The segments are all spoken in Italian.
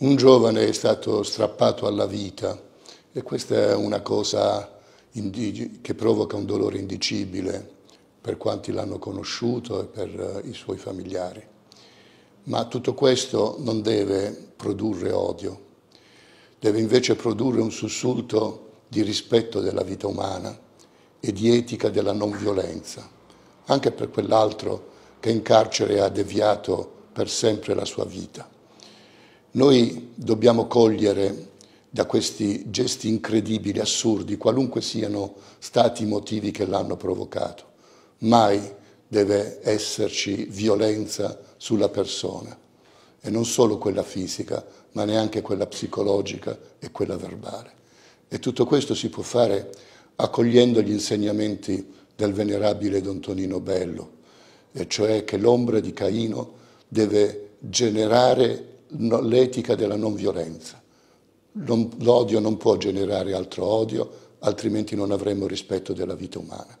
Un giovane è stato strappato alla vita e questa è una cosa che provoca un dolore indicibile per quanti l'hanno conosciuto e per eh, i suoi familiari. Ma tutto questo non deve produrre odio, deve invece produrre un sussulto di rispetto della vita umana e di etica della non violenza, anche per quell'altro che in carcere ha deviato per sempre la sua vita. Noi dobbiamo cogliere da questi gesti incredibili, assurdi, qualunque siano stati i motivi che l'hanno provocato. Mai deve esserci violenza sulla persona, e non solo quella fisica, ma neanche quella psicologica e quella verbale. E tutto questo si può fare accogliendo gli insegnamenti del venerabile Don Tonino Bello, e cioè che l'ombra di Caino deve generare l'etica della non violenza. L'odio non può generare altro odio, altrimenti non avremmo rispetto della vita umana.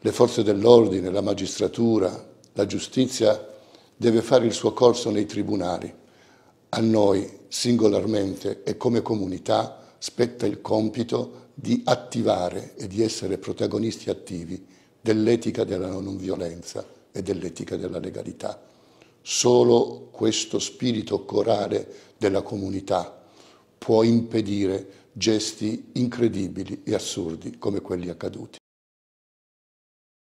Le forze dell'ordine, la magistratura, la giustizia deve fare il suo corso nei tribunali. A noi, singolarmente e come comunità, spetta il compito di attivare e di essere protagonisti attivi dell'etica della non violenza e dell'etica della legalità. Solo questo spirito corale della comunità può impedire gesti incredibili e assurdi come quelli accaduti.